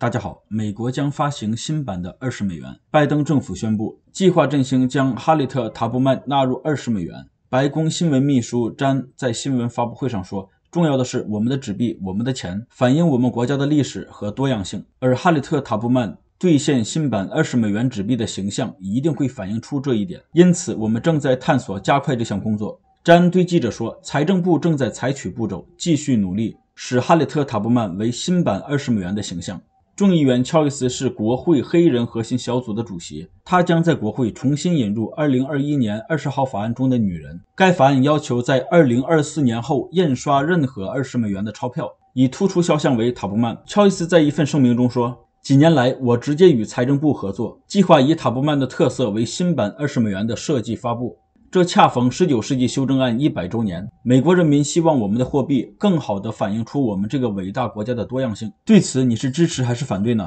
大家好，美国将发行新版的二十美元。拜登政府宣布计划振兴，将哈里特·塔布曼纳入二十美元。白宫新闻秘书詹在新闻发布会上说：“重要的是，我们的纸币，我们的钱，反映我们国家的历史和多样性。而哈里特·塔布曼兑现新版二十美元纸币的形象，一定会反映出这一点。因此，我们正在探索加快这项工作。”詹对记者说：“财政部正在采取步骤，继续努力使哈里特·塔布曼为新版二十美元的形象。”众议员乔伊斯是国会黑人核心小组的主席，他将在国会重新引入2021年20号法案中的“女人”。该法案要求在2024年后印刷任何20美元的钞票，以突出肖像为塔布曼。乔伊斯在一份声明中说：“几年来，我直接与财政部合作，计划以塔布曼的特色为新版20美元的设计发布。”这恰逢19世纪修正案100周年，美国人民希望我们的货币更好地反映出我们这个伟大国家的多样性。对此，你是支持还是反对呢？